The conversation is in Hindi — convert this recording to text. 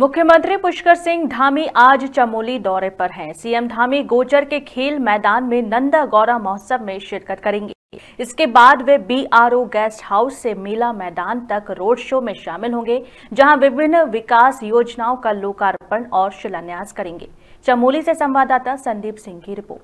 मुख्यमंत्री पुष्कर सिंह धामी आज चमोली दौरे पर हैं। सीएम धामी गोचर के खेल मैदान में नंदा गौरा महोत्सव में शिरकत करेंगे इसके बाद वे बीआरओ गेस्ट हाउस से मेला मैदान तक रोड शो में शामिल होंगे जहां विभिन्न विकास योजनाओं का लोकार्पण और शिलान्यास करेंगे चमोली से संवाददाता संदीप सिंह की रिपोर्ट